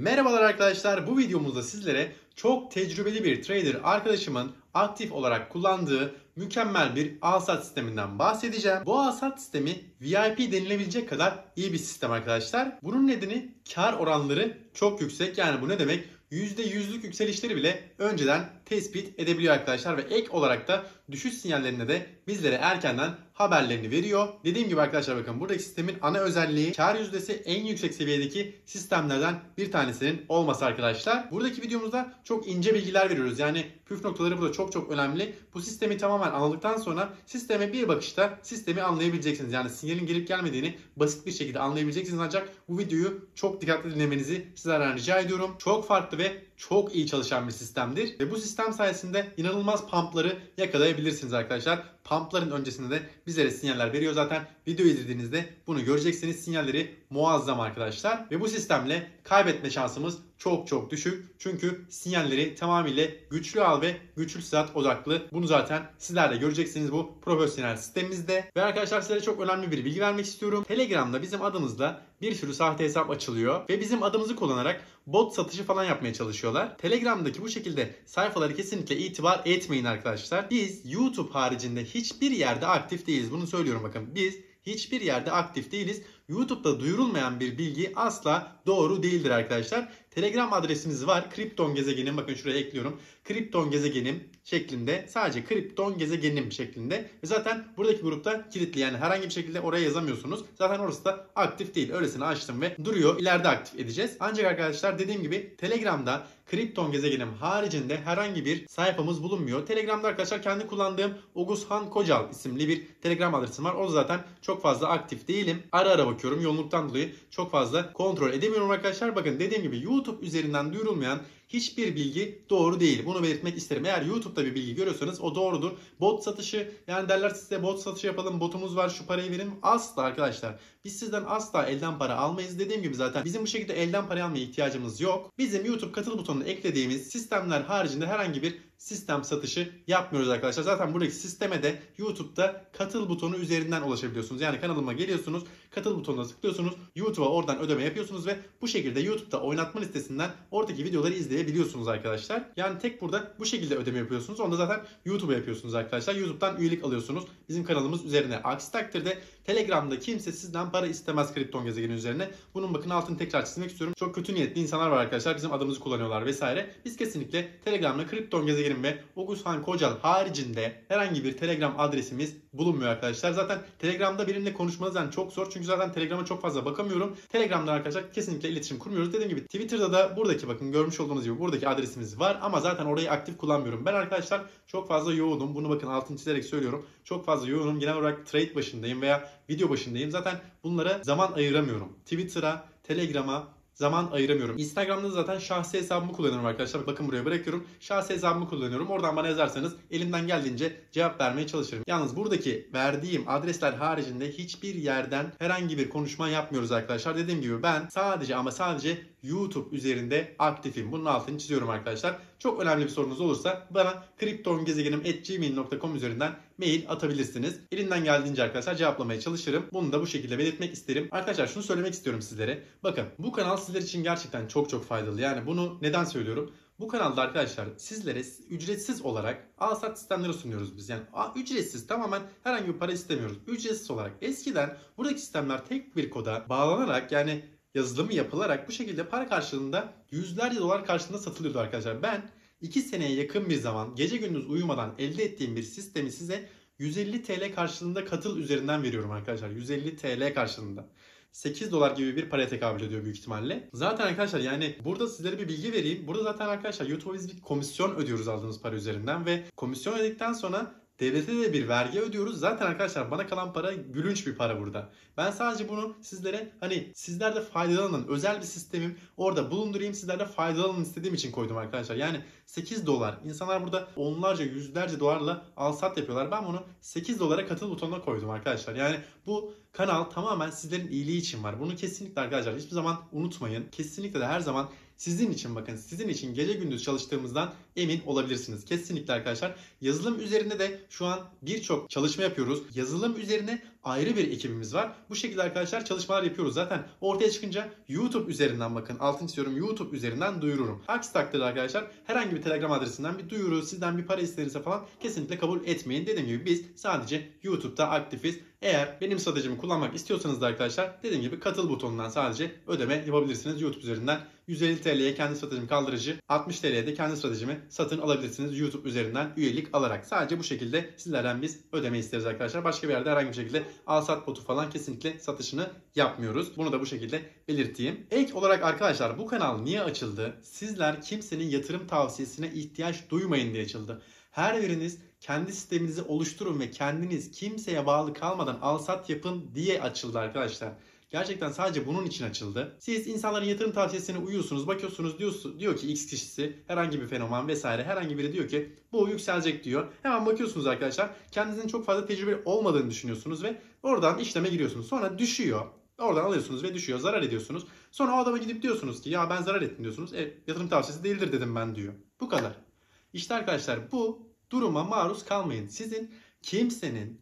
Merhabalar arkadaşlar bu videomuzda sizlere çok tecrübeli bir trader arkadaşımın aktif olarak kullandığı mükemmel bir alsat sisteminden bahsedeceğim. Bu alsat sistemi VIP denilebilecek kadar iyi bir sistem arkadaşlar. Bunun nedeni kar oranları çok yüksek yani bu ne demek? %100'lük yükselişleri bile önceden tespit edebiliyor arkadaşlar. Ve ek olarak da düşüş sinyallerinde de bizlere erkenden haberlerini veriyor. Dediğim gibi arkadaşlar bakın buradaki sistemin ana özelliği kar yüzdesi en yüksek seviyedeki sistemlerden bir tanesinin olması arkadaşlar. Buradaki videomuzda çok ince bilgiler veriyoruz. Yani püf noktaları burada çok çok önemli. Bu sistemi tamamen anladıktan sonra sisteme bir bakışta sistemi anlayabileceksiniz. Yani sinyalin gelip gelmediğini basit bir şekilde anlayabileceksiniz. Ancak bu videoyu çok dikkatli dinlemenizi sizlerden rica ediyorum. Çok farklı ve çok iyi çalışan bir sistemdir. Ve bu sistem sayesinde inanılmaz pumpları yakalayabilirsiniz arkadaşlar. Pumpların öncesinde de bizlere sinyaller veriyor zaten. video izlediğinizde bunu göreceksiniz. Sinyalleri muazzam arkadaşlar. Ve bu sistemle kaybetme şansımız çok çok düşük. Çünkü sinyalleri tamamıyla güçlü al ve güçlü saat odaklı. Bunu zaten sizler de göreceksiniz bu profesyonel sistemimizde. Ve arkadaşlar size çok önemli bir bilgi vermek istiyorum. Telegram'da bizim adımızla bir sürü sahte hesap açılıyor ve bizim adımızı kullanarak bot satışı falan yapmaya çalışıyorlar. Telegram'daki bu şekilde sayfaları kesinlikle itibar etmeyin arkadaşlar. Biz YouTube haricinde hiçbir yerde aktif değiliz. Bunu söylüyorum bakın. Biz hiçbir yerde aktif değiliz. YouTube'da duyurulmayan bir bilgi asla doğru değildir arkadaşlar. Telegram adresimiz var. Kripton gezegenim bakın şuraya ekliyorum. Kripton gezegenim şeklinde sadece kripton gezegenim şeklinde. Ve zaten buradaki grupta kilitli yani herhangi bir şekilde oraya yazamıyorsunuz. Zaten orası da aktif değil. Öylesine açtım ve duruyor. İleride aktif edeceğiz. Ancak arkadaşlar dediğim gibi Telegram'da Krypton gezegenim haricinde herhangi bir sayfamız bulunmuyor. Telegram'da arkadaşlar kendi kullandığım Oguzhan Kocal isimli bir Telegram adresim var. O zaten çok fazla aktif değilim. Ara ara bakıyorum. Yoğunluktan dolayı çok fazla kontrol edemiyorum arkadaşlar. Bakın dediğim gibi YouTube üzerinden duyurulmayan hiçbir bilgi doğru değil. Bunu belirtmek isterim. Eğer YouTube'da bir bilgi görüyorsanız o doğrudur. Bot satışı yani derler size bot satışı yapalım botumuz var şu parayı verin. Asla arkadaşlar. Biz sizden asla elden para almayız. Dediğim gibi zaten bizim bu şekilde elden para almaya ihtiyacımız yok. Bizim YouTube katıl butonu sonuna eklediğimiz sistemler haricinde herhangi bir sistem satışı yapmıyoruz arkadaşlar. Zaten buradaki sisteme de YouTube'da katıl butonu üzerinden ulaşabiliyorsunuz. Yani kanalıma geliyorsunuz, katıl butonuna tıklıyorsunuz, YouTube'a oradan ödeme yapıyorsunuz ve bu şekilde YouTube'da oynatma listesinden oradaki videoları izleyebiliyorsunuz arkadaşlar. Yani tek burada bu şekilde ödeme yapıyorsunuz. Onda zaten YouTube'a yapıyorsunuz arkadaşlar. YouTube'dan üyelik alıyorsunuz bizim kanalımız üzerine. Aksi takdirde Telegram'da kimse sizden para istemez kripton gezegeni üzerine. Bunun bakın altını tekrar çizmek istiyorum. Çok kötü niyetli insanlar var arkadaşlar. Bizim adımızı kullanıyorlar vesaire. Biz kesinlikle Telegram'da kripton gezegenim ve Oguzhan Kocal haricinde herhangi bir Telegram adresimiz bulunmuyor arkadaşlar. Zaten Telegram'da birimle konuşmanız yani çok zor. Çünkü zaten Telegram'a çok fazla bakamıyorum. Telegram'da arkadaşlar kesinlikle iletişim kurmuyoruz. Dediğim gibi Twitter'da da buradaki bakın görmüş olduğunuz gibi buradaki adresimiz var. Ama zaten orayı aktif kullanmıyorum. Ben arkadaşlar çok fazla yoğunum. Bunu bakın altını çizerek söylüyorum. Çok fazla yoğunum. Genel olarak trade başındayım veya video başındayım. Zaten bunlara zaman ayıramıyorum. Twitter'a, Telegram'a, zaman ayıramıyorum. Instagram'da zaten şahsi hesabımı kullanıyorum arkadaşlar. Bakın buraya bırakıyorum. Şahsi hesabımı kullanıyorum. Oradan bana yazarsanız elimden geldiğince cevap vermeye çalışırım. Yalnız buradaki verdiğim adresler haricinde hiçbir yerden herhangi bir konuşma yapmıyoruz arkadaşlar. Dediğim gibi ben sadece ama sadece YouTube üzerinde aktifim. Bunun altını çiziyorum arkadaşlar. Çok önemli bir sorunuz olursa bana kriptongezegenim.gmail.com üzerinden mail atabilirsiniz. Elinden geldiğince arkadaşlar cevaplamaya çalışırım. Bunu da bu şekilde belirtmek isterim. Arkadaşlar şunu söylemek istiyorum sizlere. Bakın bu kanal sizler için gerçekten çok çok faydalı. Yani bunu neden söylüyorum? Bu kanalda arkadaşlar sizlere ücretsiz olarak alsat sistemleri sunuyoruz biz. Yani ücretsiz tamamen herhangi bir para istemiyoruz. Ücretsiz olarak eskiden buradaki sistemler tek bir koda bağlanarak yani yazılımı yapılarak bu şekilde para karşılığında yüzlerce dolar karşılığında satılıyordu arkadaşlar. Ben 2 seneye yakın bir zaman gece gündüz uyumadan elde ettiğim bir sistemi size 150 TL karşılığında katıl üzerinden veriyorum arkadaşlar. 150 TL karşılığında. 8 dolar gibi bir paraya tekabül ediyor büyük ihtimalle. Zaten arkadaşlar yani burada sizlere bir bilgi vereyim. Burada zaten arkadaşlar YouTube'a biz bir komisyon ödüyoruz aldığımız para üzerinden ve komisyon ödedikten sonra Devlete de bir vergi ödüyoruz. Zaten arkadaşlar bana kalan para gülünç bir para burada. Ben sadece bunu sizlere hani sizler de faydalanın. Özel bir sistemim orada bulundurayım. Sizler de faydalanın istediğim için koydum arkadaşlar. Yani 8 dolar. İnsanlar burada onlarca yüzlerce dolarla alsat yapıyorlar. Ben bunu 8 dolara katıl butonuna koydum arkadaşlar. Yani bu Kanal tamamen sizlerin iyiliği için var. Bunu kesinlikle arkadaşlar hiçbir zaman unutmayın. Kesinlikle de her zaman sizin için bakın sizin için gece gündüz çalıştığımızdan emin olabilirsiniz. Kesinlikle arkadaşlar. Yazılım üzerinde de şu an birçok çalışma yapıyoruz. Yazılım üzerine ayrı bir ekibimiz var. Bu şekilde arkadaşlar çalışmalar yapıyoruz. Zaten ortaya çıkınca YouTube üzerinden bakın. Altın istiyorum YouTube üzerinden duyururum. Aksi takdirde arkadaşlar herhangi bir Telegram adresinden bir duyuru sizden bir para isterse falan kesinlikle kabul etmeyin. Dediğim gibi biz sadece YouTube'da aktifiz eğer benim stratejimi kullanmak istiyorsanız da arkadaşlar dediğim gibi katıl butonundan sadece ödeme yapabilirsiniz YouTube üzerinden. 150 TL'ye kendi stratejimi kaldırıcı, 60 TL'ye de kendi stratejimi satın alabilirsiniz YouTube üzerinden üyelik alarak. Sadece bu şekilde sizlerden biz ödeme isteriz arkadaşlar. Başka bir yerde herhangi bir şekilde al sat botu falan kesinlikle satışını yapmıyoruz. Bunu da bu şekilde belirteyim. Ek olarak arkadaşlar bu kanal niye açıldı? Sizler kimsenin yatırım tavsiyesine ihtiyaç duymayın diye açıldı. Her biriniz kendi sisteminizi oluşturun ve kendiniz kimseye bağlı kalmadan alsat yapın diye açıldı arkadaşlar. Gerçekten sadece bunun için açıldı. Siz insanların yatırım tavsiyesine uyuyorsunuz, bakıyorsunuz diyor diyor ki X kişisi herhangi bir fenomen vesaire herhangi biri diyor ki bu yükselecek diyor. Hemen bakıyorsunuz arkadaşlar kendinizin çok fazla tecrübeli olmadığını düşünüyorsunuz ve oradan işleme giriyorsunuz. Sonra düşüyor. Oradan alıyorsunuz ve düşüyor. Zarar ediyorsunuz. Sonra o adama gidip diyorsunuz ki ya ben zarar ettim diyorsunuz. E, yatırım tavsiyesi değildir dedim ben diyor. Bu kadar. İşte arkadaşlar bu duruma maruz kalmayın. Sizin kimsenin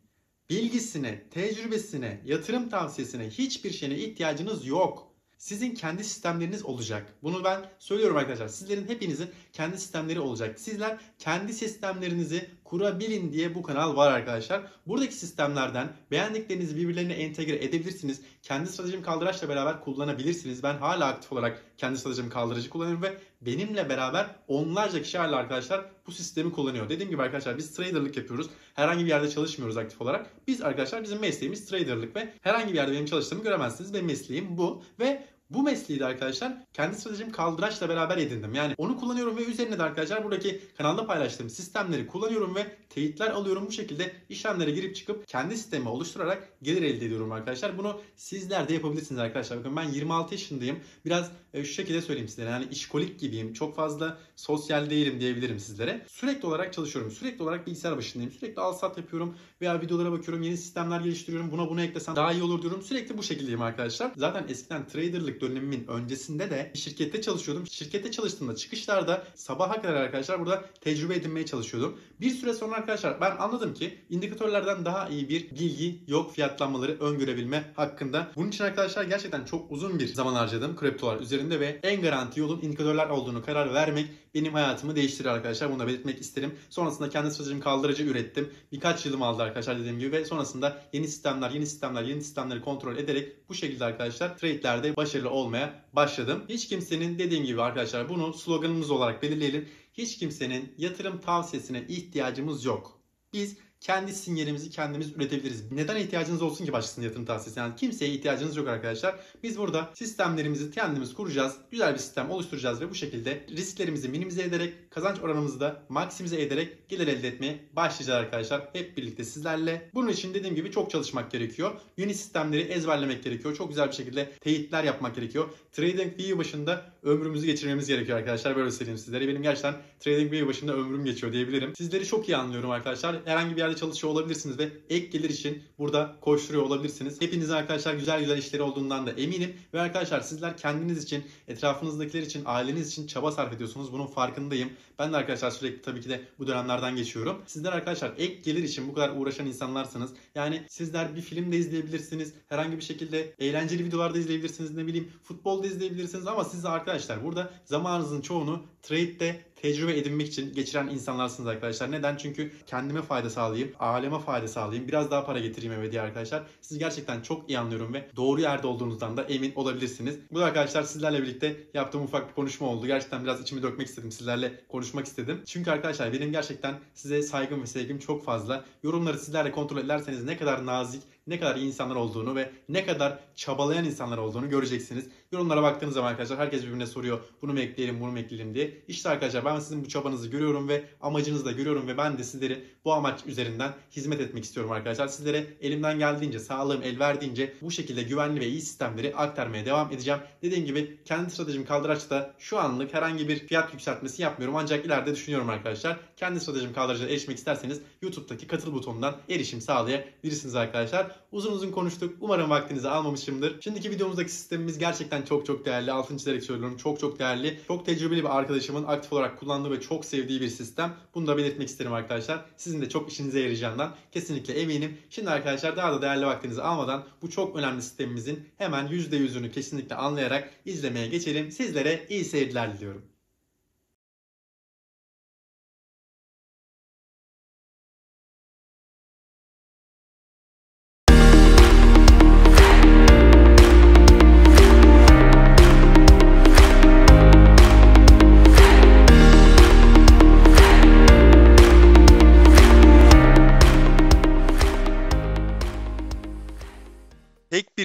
bilgisine, tecrübesine, yatırım tavsiyesine hiçbir şeyine ihtiyacınız yok. Sizin kendi sistemleriniz olacak. Bunu ben söylüyorum arkadaşlar. Sizlerin hepinizin kendi sistemleri olacak. Sizler kendi sistemlerinizi kurabilin diye bu kanal var arkadaşlar. Buradaki sistemlerden beğendiklerinizi birbirlerine entegre edebilirsiniz. Kendi stratejim kaldıraçla beraber kullanabilirsiniz. Ben hala aktif olarak kendi stratejim kaldırıcı kullanıyorum ve benimle beraber onlarca kişi hala arkadaşlar bu sistemi kullanıyor. Dediğim gibi arkadaşlar biz traderlık yapıyoruz. Herhangi bir yerde çalışmıyoruz aktif olarak. Biz arkadaşlar bizim mesleğimiz traderlık ve herhangi bir yerde benim çalıştığımı göremezsiniz. Benim mesleğim bu ve bu mesleği de arkadaşlar kendi stratejim kaldıraçla beraber edindim. Yani onu kullanıyorum ve üzerine de arkadaşlar buradaki kanalda paylaştığım sistemleri kullanıyorum ve teyitler alıyorum. Bu şekilde işlemlere girip çıkıp kendi sistemi oluşturarak gelir elde ediyorum arkadaşlar. Bunu sizler de yapabilirsiniz arkadaşlar. Bakın ben 26 yaşındayım. Biraz e, şu şekilde söyleyeyim sizlere. Yani işkolik gibiyim. Çok fazla sosyal değilim diyebilirim sizlere. Sürekli olarak çalışıyorum. Sürekli olarak bilgisayar başındayım. Sürekli al sat yapıyorum veya videolara bakıyorum. Yeni sistemler geliştiriyorum. Buna bunu eklesem daha iyi olur diyorum. Sürekli bu şekildeyim arkadaşlar. Zaten eskiden traderlık dönemimin öncesinde de şirkette çalışıyordum. Şirkette çalıştığımda çıkışlarda sabaha kadar arkadaşlar burada tecrübe edinmeye çalışıyordum. Bir süre sonra arkadaşlar ben anladım ki indikatörlerden daha iyi bir bilgi yok fiyatlanmaları öngörebilme hakkında. Bunun için arkadaşlar gerçekten çok uzun bir zaman harcadım kriptolar üzerinde ve en garanti yolun indikatörler olduğunu karar vermek benim hayatımı değiştirir arkadaşlar. Bunu da belirtmek isterim. Sonrasında kendi stratejim kaldırıcı ürettim. Birkaç yılım aldı arkadaşlar dediğim gibi ve sonrasında yeni sistemler, yeni sistemler, yeni sistemleri kontrol ederek bu şekilde arkadaşlar trade'lerde başarılı olmaya başladım. Hiç kimsenin dediğim gibi arkadaşlar bunu sloganımız olarak belirleyelim. Hiç kimsenin yatırım tavsiyesine ihtiyacımız yok. Biz kendi sinyalimizi kendimiz üretebiliriz. Neden ihtiyacınız olsun ki başkasının yatırım tavsiyesi? Yani kimseye ihtiyacınız yok arkadaşlar. Biz burada sistemlerimizi kendimiz kuracağız. Güzel bir sistem oluşturacağız ve bu şekilde risklerimizi minimize ederek kazanç oranımızı da maksimize ederek gelir elde etmeye başlayacağız arkadaşlar. Hep birlikte sizlerle. Bunun için dediğim gibi çok çalışmak gerekiyor. Yeni sistemleri ezberlemek gerekiyor. Çok güzel bir şekilde teyitler yapmak gerekiyor. Trading View başında ömrümüzü geçirmemiz gerekiyor arkadaşlar. Böyle söyleyeyim sizlere. Benim gerçekten Trading View başında ömrüm geçiyor diyebilirim. Sizleri çok iyi anlıyorum arkadaşlar. Herhangi bir yerde işlerde çalışıyor olabilirsiniz ve ek gelir için burada koşturuyor olabilirsiniz. Hepiniz arkadaşlar güzel güzel işleri olduğundan da eminim. Ve arkadaşlar sizler kendiniz için, etrafınızdakiler için, aileniz için çaba sarf ediyorsunuz. Bunun farkındayım. Ben de arkadaşlar sürekli tabii ki de bu dönemlerden geçiyorum. Sizler arkadaşlar ek gelir için bu kadar uğraşan insanlarsınız. Yani sizler bir film de izleyebilirsiniz. Herhangi bir şekilde eğlenceli videolarda izleyebilirsiniz. Ne bileyim futbol futbolda izleyebilirsiniz. Ama siz arkadaşlar burada zamanınızın çoğunu trade'de tecrübe edinmek için geçiren insanlarsınız arkadaşlar. Neden? Çünkü kendime fayda sağlayayım, aileme fayda sağlayayım, biraz daha para getireyim eve diye arkadaşlar. Sizi gerçekten çok iyi anlıyorum ve doğru yerde olduğunuzdan da emin olabilirsiniz. Bu da arkadaşlar sizlerle birlikte yaptığım ufak bir konuşma oldu. Gerçekten biraz içimi dökmek istedim, sizlerle konuşmak istedim. Çünkü arkadaşlar benim gerçekten size saygım ve sevgim çok fazla. Yorumları sizlerle kontrol ederseniz ne kadar nazik, ne kadar iyi insanlar olduğunu ve ne kadar çabalayan insanlar olduğunu göreceksiniz. Yorumlara baktığınız zaman arkadaşlar herkes birbirine soruyor. Bunu mu ekleyelim, bunu mu ekleyelim diye. İşte arkadaşlar ben sizin bu çabanızı görüyorum ve amacınızı da görüyorum ve ben de sizleri bu amaç üzerinden hizmet etmek istiyorum arkadaşlar. Sizlere elimden geldiğince, sağlığım el verdiğince bu şekilde güvenli ve iyi sistemleri aktarmaya devam edeceğim. Dediğim gibi kendi stratejim kaldıraçta şu anlık herhangi bir fiyat yükseltmesi yapmıyorum ancak ileride düşünüyorum arkadaşlar. Kendi stratejim kaldıraca erişmek isterseniz YouTube'daki katıl butonundan erişim sağlayabilirsiniz arkadaşlar. Uzun uzun konuştuk. Umarım vaktinizi almamışımdır. Şimdiki videomuzdaki sistemimiz gerçekten gerçekten çok çok değerli. Altın çizerek söylüyorum. Çok çok değerli. Çok tecrübeli bir arkadaşımın aktif olarak kullandığı ve çok sevdiği bir sistem. Bunu da belirtmek isterim arkadaşlar. Sizin de çok işinize yarayacağından kesinlikle eminim. Şimdi arkadaşlar daha da değerli vaktinizi almadan bu çok önemli sistemimizin hemen %100'ünü kesinlikle anlayarak izlemeye geçelim. Sizlere iyi seyirler diliyorum.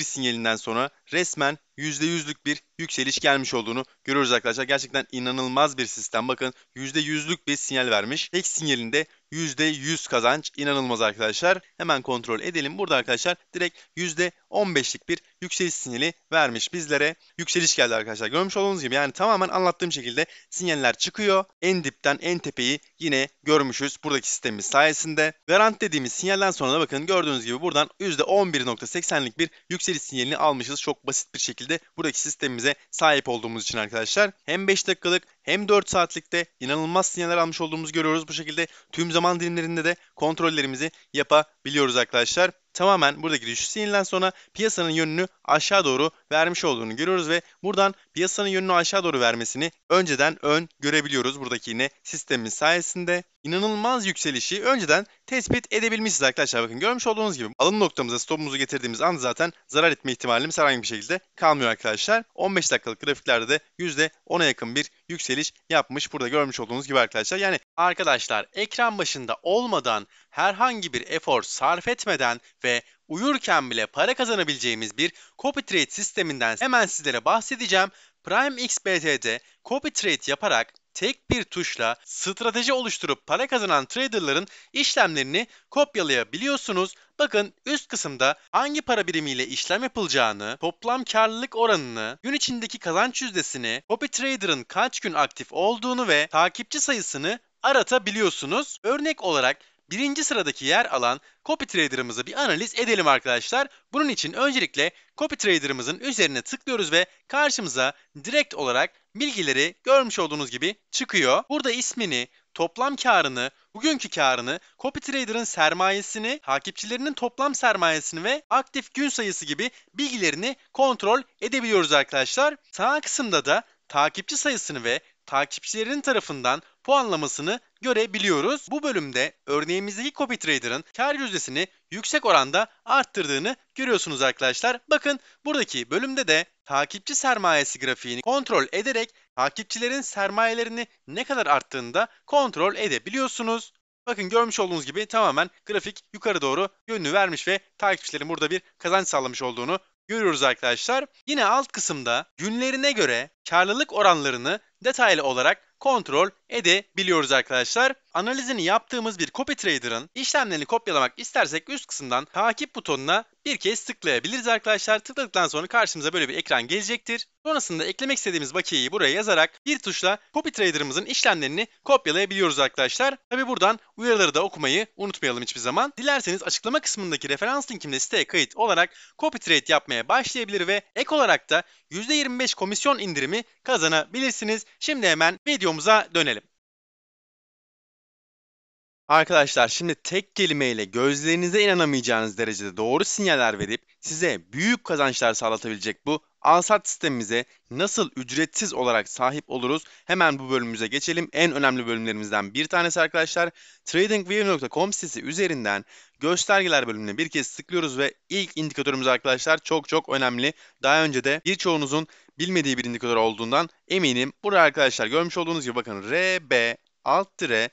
sinyalinden sonra resmen %100'lük bir yükseliş gelmiş olduğunu görüyoruz arkadaşlar. Gerçekten inanılmaz bir sistem. Bakın %100'lük bir sinyal vermiş. Tek sinyalinde %100 kazanç inanılmaz arkadaşlar. Hemen kontrol edelim. Burada arkadaşlar direkt %15'lik bir yükseliş sinyali vermiş bizlere. Yükseliş geldi arkadaşlar. Görmüş olduğunuz gibi yani tamamen anlattığım şekilde sinyaller çıkıyor. En dipten en tepeyi yine görmüşüz buradaki sistemimiz sayesinde. Garant dediğimiz sinyalden sonra da bakın gördüğünüz gibi buradan %11.80'lik bir yükseliş sinyalini almışız. Çok basit bir şekilde buradaki sistemimize sahip olduğumuz için arkadaşlar. Hem 5 dakikalık hem 4 saatlikte inanılmaz sinyaller almış olduğumuzu görüyoruz. Bu şekilde tüm zaman dilimlerinde de kontrollerimizi yapabiliyoruz arkadaşlar tamamen buradaki düşüş sinirinden sonra piyasanın yönünü aşağı doğru vermiş olduğunu görüyoruz ve buradan piyasanın yönünü aşağı doğru vermesini önceden ön görebiliyoruz buradaki yine sistemin sayesinde. inanılmaz yükselişi önceden tespit edebilmişiz arkadaşlar. Bakın görmüş olduğunuz gibi alım noktamıza stopumuzu getirdiğimiz an zaten zarar etme ihtimalimiz herhangi bir şekilde kalmıyor arkadaşlar. 15 dakikalık grafiklerde de %10'a yakın bir yükseliş yapmış. Burada görmüş olduğunuz gibi arkadaşlar. Yani Arkadaşlar ekran başında olmadan herhangi bir efor sarf etmeden ve uyurken bile para kazanabileceğimiz bir copy trade sisteminden hemen sizlere bahsedeceğim. Prime XBT'de copy trade yaparak tek bir tuşla strateji oluşturup para kazanan traderların işlemlerini kopyalayabiliyorsunuz. Bakın üst kısımda hangi para birimiyle işlem yapılacağını, toplam karlılık oranını, gün içindeki kazanç yüzdesini, copy trader'ın kaç gün aktif olduğunu ve takipçi sayısını aratabiliyorsunuz. Örnek olarak birinci sıradaki yer alan CopyTrader'ımızı bir analiz edelim arkadaşlar. Bunun için öncelikle CopyTrader'ımızın üzerine tıklıyoruz ve karşımıza direkt olarak bilgileri görmüş olduğunuz gibi çıkıyor. Burada ismini, toplam karını, bugünkü karını, CopyTrader'ın sermayesini, takipçilerinin toplam sermayesini ve aktif gün sayısı gibi bilgilerini kontrol edebiliyoruz arkadaşlar. Sağ kısımda da takipçi sayısını ve takipçilerin tarafından puanlamasını görebiliyoruz. Bu bölümde örneğimizdeki copy trader'ın kar yüzdesini yüksek oranda arttırdığını görüyorsunuz arkadaşlar. Bakın buradaki bölümde de takipçi sermayesi grafiğini kontrol ederek takipçilerin sermayelerini ne kadar arttığını da kontrol edebiliyorsunuz. Bakın görmüş olduğunuz gibi tamamen grafik yukarı doğru yönünü vermiş ve takipçilerin burada bir kazanç sağlamış olduğunu görüyoruz arkadaşlar. Yine alt kısımda günlerine göre karlılık oranlarını detaylı olarak kontrol edebiliyoruz arkadaşlar. Analizini yaptığımız bir copy trader'ın işlemlerini kopyalamak istersek üst kısımdan takip butonuna bir kez tıklayabiliriz arkadaşlar. Tıkladıktan sonra karşımıza böyle bir ekran gelecektir. Sonrasında eklemek istediğimiz bakiyeyi buraya yazarak bir tuşla Copy Trader'ımızın işlemlerini kopyalayabiliyoruz arkadaşlar. Tabi buradan uyarıları da okumayı unutmayalım hiçbir zaman. Dilerseniz açıklama kısmındaki referans linkimle siteye kayıt olarak Copy Trade yapmaya başlayabilir ve ek olarak da %25 komisyon indirimi kazanabilirsiniz. Şimdi hemen videomuza dönelim. Arkadaşlar şimdi tek kelimeyle gözlerinize inanamayacağınız derecede doğru sinyaller verip size büyük kazançlar sağlatabilecek bu Alsat sistemimize nasıl ücretsiz olarak sahip oluruz? Hemen bu bölümümüze geçelim. En önemli bölümlerimizden bir tanesi arkadaşlar. TradingView.com sitesi üzerinden göstergeler bölümüne bir kez tıklıyoruz ve ilk indikatörümüz arkadaşlar çok çok önemli. Daha önce de birçoğunuzun bilmediği bir indikatör olduğundan eminim. Burada arkadaşlar görmüş olduğunuz gibi bakın RB alt dire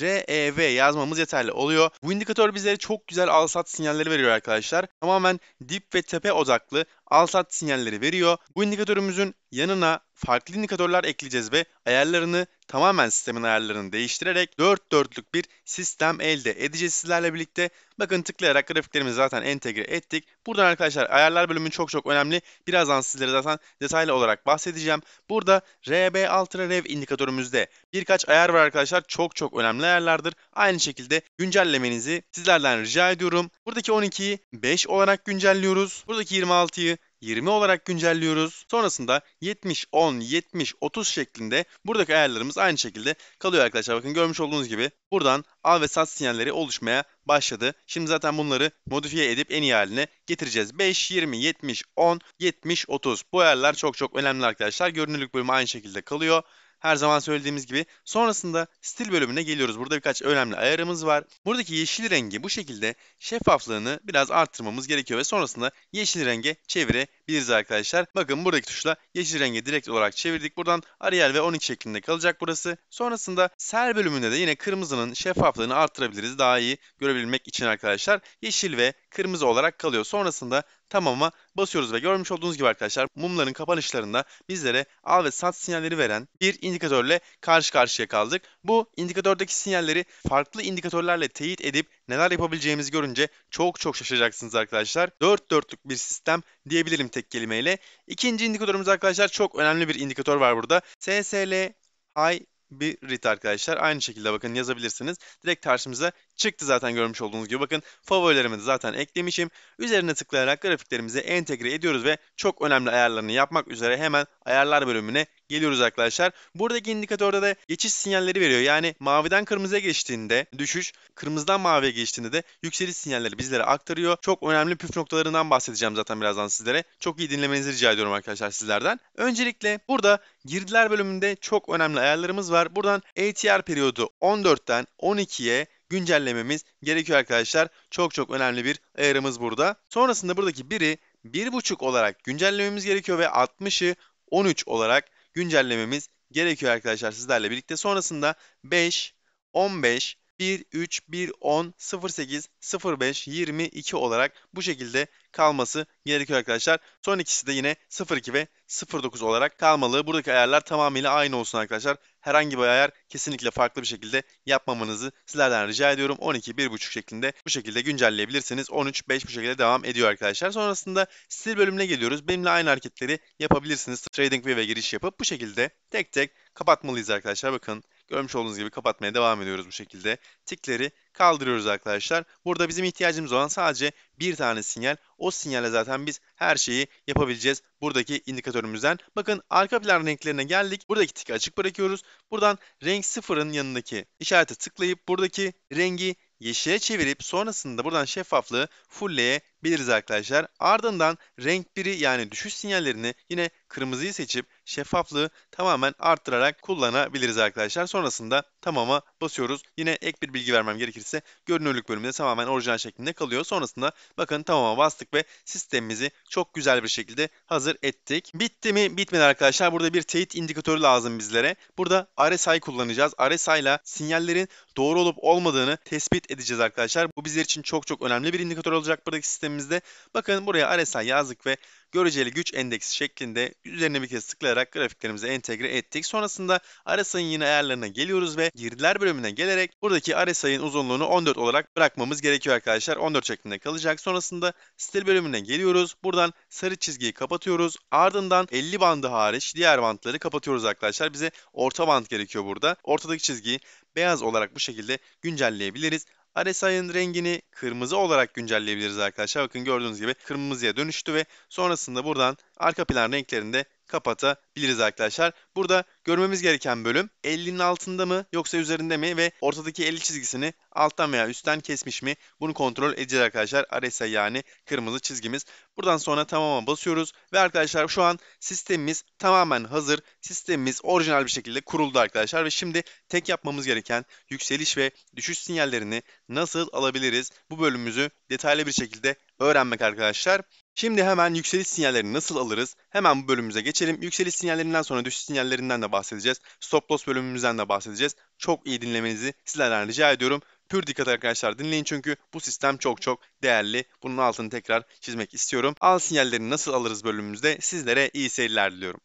REV yazmamız yeterli oluyor. Bu indikatör bize çok güzel alsat sinyalleri veriyor arkadaşlar. Tamamen dip ve tepe odaklı alsat sinyalleri veriyor. Bu indikatörümüzün yanına farklı indikatörler ekleyeceğiz ve ayarlarını tamamen sistemin ayarlarını değiştirerek 4 dörtlük bir sistem elde edeceğiz sizlerle birlikte. Bakın tıklayarak grafiklerimizi zaten entegre ettik. Buradan arkadaşlar ayarlar bölümü çok çok önemli. Birazdan sizlere zaten detaylı olarak bahsedeceğim. Burada RB Ultra Rev indikatörümüzde birkaç ayar var arkadaşlar. Çok çok önemli ayarlardır. Aynı şekilde güncellemenizi sizlerden rica ediyorum. Buradaki 12'yi 5 olarak güncelliyoruz. Buradaki 26'yı 20 olarak güncelliyoruz. Sonrasında 70, 10, 70, 30 şeklinde buradaki ayarlarımız aynı şekilde kalıyor arkadaşlar. Bakın görmüş olduğunuz gibi buradan al ve sat sinyalleri oluşmaya başladı. Şimdi zaten bunları modifiye edip en iyi haline getireceğiz. 5, 20, 70, 10, 70, 30. Bu ayarlar çok çok önemli arkadaşlar. Görünürlük bölümü aynı şekilde kalıyor her zaman söylediğimiz gibi. Sonrasında stil bölümüne geliyoruz. Burada birkaç önemli ayarımız var. Buradaki yeşil rengi bu şekilde şeffaflığını biraz arttırmamız gerekiyor ve sonrasında yeşil renge çevirebiliriz arkadaşlar. Bakın buradaki tuşla yeşil renge direkt olarak çevirdik. Buradan Arial ve 12 şeklinde kalacak burası. Sonrasında sel bölümünde de yine kırmızının şeffaflığını arttırabiliriz. Daha iyi görebilmek için arkadaşlar yeşil ve kırmızı olarak kalıyor. Sonrasında tamama basıyoruz ve görmüş olduğunuz gibi arkadaşlar mumların kapanışlarında bizlere al ve sat sinyalleri veren bir indikatörle karşı karşıya kaldık. Bu indikatördeki sinyalleri farklı indikatörlerle teyit edip neler yapabileceğimizi görünce çok çok şaşıracaksınız arkadaşlar. 4 dörtlük bir sistem diyebilirim tek kelimeyle. İkinci indikatörümüz arkadaşlar çok önemli bir indikatör var burada. SSL High bir rit arkadaşlar. Aynı şekilde bakın yazabilirsiniz. Direkt karşımıza çıktı zaten görmüş olduğunuz gibi. Bakın favorilerimi de zaten eklemişim. Üzerine tıklayarak grafiklerimizi entegre ediyoruz ve çok önemli ayarlarını yapmak üzere hemen ayarlar bölümüne geliyoruz arkadaşlar. Buradaki indikatörde de geçiş sinyalleri veriyor. Yani maviden kırmızıya geçtiğinde düşüş, kırmızıdan maviye geçtiğinde de yükseliş sinyalleri bizlere aktarıyor. Çok önemli püf noktalarından bahsedeceğim zaten birazdan sizlere. Çok iyi dinlemenizi rica ediyorum arkadaşlar sizlerden. Öncelikle burada girdiler bölümünde çok önemli ayarlarımız var. Buradan ATR periyodu 14'ten 12'ye güncellememiz gerekiyor arkadaşlar. Çok çok önemli bir ayarımız burada. Sonrasında buradaki 1'i 1.5 olarak güncellememiz gerekiyor ve 60'ı 13 olarak güncellememiz gerekiyor arkadaşlar sizlerle birlikte. Sonrasında 5, 15, 1, 3, 1, 10, 08, 05, 22 olarak bu şekilde kalması gerekiyor arkadaşlar. Son ikisi de yine 02 ve 09 olarak kalmalı. Buradaki ayarlar tamamıyla aynı olsun arkadaşlar. Herhangi bir ayar kesinlikle farklı bir şekilde yapmamanızı sizlerden rica ediyorum. 12 1.5 şeklinde bu şekilde güncelleyebilirsiniz. 13 5 bu şekilde devam ediyor arkadaşlar. Sonrasında stil bölümüne geliyoruz. Benimle aynı hareketleri yapabilirsiniz. Tradingview'e giriş yapıp bu şekilde tek tek kapatmalıyız arkadaşlar. Bakın Görmüş olduğunuz gibi kapatmaya devam ediyoruz bu şekilde. Tikleri kaldırıyoruz arkadaşlar. Burada bizim ihtiyacımız olan sadece bir tane sinyal. O sinyalle zaten biz her şeyi yapabileceğiz buradaki indikatörümüzden. Bakın arka plan renklerine geldik. Buradaki tiki açık bırakıyoruz. Buradan renk sıfırın yanındaki işarete tıklayıp buradaki rengi yeşile çevirip sonrasında buradan şeffaflığı full'e biliriz arkadaşlar. Ardından renk 1'i yani düşüş sinyallerini yine kırmızıyı seçip şeffaflığı tamamen arttırarak kullanabiliriz arkadaşlar. Sonrasında tamama basıyoruz. Yine ek bir bilgi vermem gerekirse görünürlük bölümünde tamamen orijinal şeklinde kalıyor. Sonrasında bakın tamama bastık ve sistemimizi çok güzel bir şekilde hazır ettik. Bitti mi? Bitmedi arkadaşlar. Burada bir teyit indikatörü lazım bizlere. Burada RSI kullanacağız. RSI ile sinyallerin doğru olup olmadığını tespit edeceğiz arkadaşlar. Bu bizler için çok çok önemli bir indikatör olacak buradaki sistem listemizde. Bakın buraya RSI yazdık ve göreceli güç endeksi şeklinde üzerine bir kez tıklayarak grafiklerimize entegre ettik. Sonrasında RSI'nin yine ayarlarına geliyoruz ve girdiler bölümüne gelerek buradaki RSI'nin uzunluğunu 14 olarak bırakmamız gerekiyor arkadaşlar. 14 şeklinde kalacak. Sonrasında stil bölümüne geliyoruz. Buradan sarı çizgiyi kapatıyoruz. Ardından 50 bandı hariç diğer bantları kapatıyoruz arkadaşlar. Bize orta band gerekiyor burada. Ortadaki çizgiyi beyaz olarak bu şekilde güncelleyebiliriz. RSI'nin rengini kırmızı olarak güncelleyebiliriz arkadaşlar. Bakın gördüğünüz gibi kırmızıya dönüştü ve sonrasında buradan arka plan renklerinde kapatabiliriz arkadaşlar. Burada görmemiz gereken bölüm 50'nin altında mı yoksa üzerinde mi ve ortadaki 50 çizgisini alttan veya üstten kesmiş mi? Bunu kontrol edeceğiz arkadaşlar. RSI yani kırmızı çizgimiz. Buradan sonra tamama basıyoruz ve arkadaşlar şu an sistemimiz tamamen hazır. Sistemimiz orijinal bir şekilde kuruldu arkadaşlar ve şimdi tek yapmamız gereken yükseliş ve düşüş sinyallerini nasıl alabiliriz? Bu bölümümüzü detaylı bir şekilde öğrenmek arkadaşlar. Şimdi hemen yükseliş sinyallerini nasıl alırız? Hemen bu bölümümüze geçelim. Yükseliş sinyallerinden sonra düşüş sinyallerinden de bahsedeceğiz. Stop loss bölümümüzden de bahsedeceğiz. Çok iyi dinlemenizi sizlerden rica ediyorum. Pür dikkat arkadaşlar dinleyin çünkü bu sistem çok çok değerli. Bunun altını tekrar çizmek istiyorum. Al sinyallerini nasıl alırız bölümümüzde sizlere iyi seyirler diliyorum.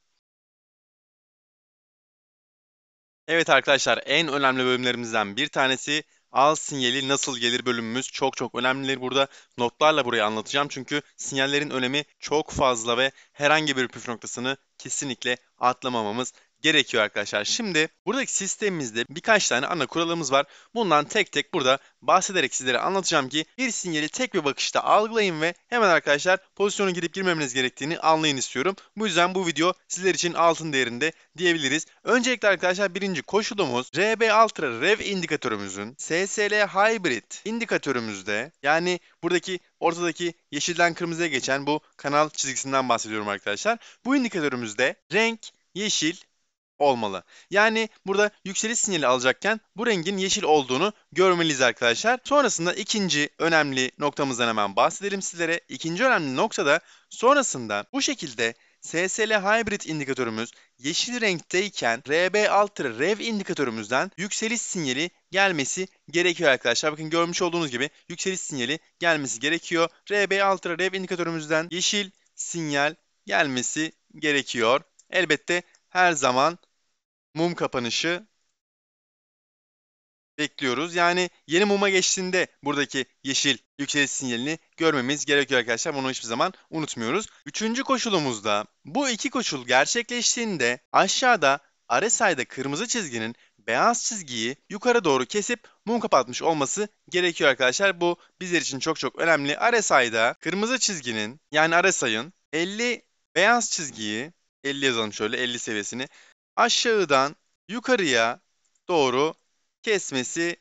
Evet arkadaşlar en önemli bölümlerimizden bir tanesi Al sinyali nasıl gelir bölümümüz çok çok önemlidir. Burada notlarla burayı anlatacağım çünkü sinyallerin önemi çok fazla ve herhangi bir püf noktasını kesinlikle atlamamamız gerekiyor arkadaşlar. Şimdi buradaki sistemimizde birkaç tane ana kuralımız var. Bundan tek tek burada bahsederek sizlere anlatacağım ki bir sinyali tek bir bakışta algılayın ve hemen arkadaşlar pozisyonu girip girmemeniz gerektiğini anlayın istiyorum. Bu yüzden bu video sizler için altın değerinde diyebiliriz. Öncelikle arkadaşlar birinci koşulumuz RB Ultra Rev indikatörümüzün SSL Hybrid indikatörümüzde yani buradaki ortadaki yeşilden kırmızıya geçen bu kanal çizgisinden bahsediyorum arkadaşlar. Bu indikatörümüzde renk yeşil olmalı. Yani burada yükseliş sinyali alacakken bu rengin yeşil olduğunu görmeliyiz arkadaşlar. Sonrasında ikinci önemli noktamızdan hemen bahsedelim sizlere. İkinci önemli nokta da sonrasında bu şekilde SSL Hybrid indikatörümüz yeşil renkteyken RB Altı REV indikatörümüzden yükseliş sinyali gelmesi gerekiyor arkadaşlar. Bakın görmüş olduğunuz gibi yükseliş sinyali gelmesi gerekiyor. RB Altı REV indikatörümüzden yeşil sinyal gelmesi gerekiyor. Elbette her zaman mum kapanışı bekliyoruz. Yani yeni muma geçtiğinde buradaki yeşil yükseliş sinyalini görmemiz gerekiyor arkadaşlar. Bunu hiçbir zaman unutmuyoruz. Üçüncü koşulumuzda bu iki koşul gerçekleştiğinde aşağıda RSI'da kırmızı çizginin beyaz çizgiyi yukarı doğru kesip mum kapatmış olması gerekiyor arkadaşlar. Bu bizler için çok çok önemli. RSI'da kırmızı çizginin yani RSI'ın 50 beyaz çizgiyi 50 yazalım şöyle 50 seviyesini. Aşağıdan yukarıya doğru kesmesi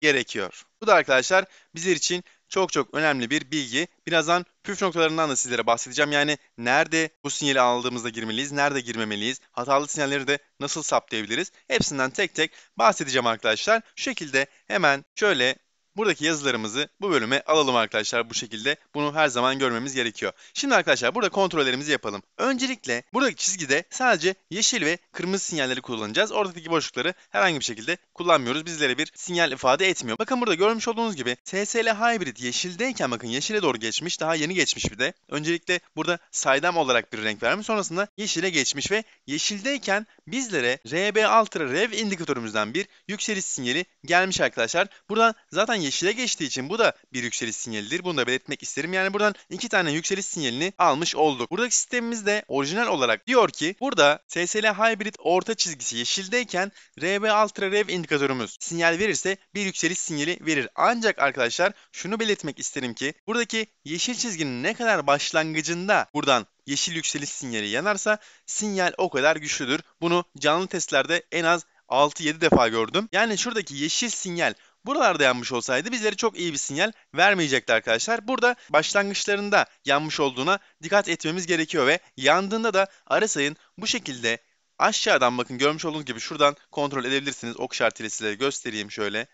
gerekiyor. Bu da arkadaşlar bizler için çok çok önemli bir bilgi. Birazdan püf noktalarından da sizlere bahsedeceğim. Yani nerede bu sinyali aldığımızda girmeliyiz, nerede girmemeliyiz, hatalı sinyalleri de nasıl saptayabiliriz? Hepsinden tek tek bahsedeceğim arkadaşlar. Şu şekilde hemen şöyle Buradaki yazılarımızı bu bölüme alalım arkadaşlar bu şekilde. Bunu her zaman görmemiz gerekiyor. Şimdi arkadaşlar burada kontrollerimizi yapalım. Öncelikle buradaki çizgide sadece yeşil ve kırmızı sinyalleri kullanacağız. Oradaki boşlukları herhangi bir şekilde kullanmıyoruz. Bizlere bir sinyal ifade etmiyor. Bakın burada görmüş olduğunuz gibi TSL Hybrid yeşildeyken bakın yeşile doğru geçmiş. Daha yeni geçmiş bir de. Öncelikle burada saydam olarak bir renk vermiş. Sonrasında yeşile geçmiş ve yeşildeyken bizlere RB Ultra Rev indikatörümüzden bir yükseliş sinyali gelmiş arkadaşlar. Buradan zaten yeşil yeşile geçtiği için bu da bir yükseliş sinyalidir. Bunu da belirtmek isterim. Yani buradan iki tane yükseliş sinyalini almış olduk. Buradaki sistemimiz de orijinal olarak diyor ki burada SSL Hybrid orta çizgisi yeşildeyken RB Ultra Rev indikatörümüz sinyal verirse bir yükseliş sinyali verir. Ancak arkadaşlar şunu belirtmek isterim ki buradaki yeşil çizginin ne kadar başlangıcında buradan yeşil yükseliş sinyali yanarsa sinyal o kadar güçlüdür. Bunu canlı testlerde en az 6-7 defa gördüm. Yani şuradaki yeşil sinyal Buralarda yanmış olsaydı bizlere çok iyi bir sinyal vermeyecekti arkadaşlar. Burada başlangıçlarında yanmış olduğuna dikkat etmemiz gerekiyor ve yandığında da RSI'nin bu şekilde aşağıdan bakın görmüş olduğunuz gibi şuradan kontrol edebilirsiniz. Ok işaretiyle size göstereyim şöyle.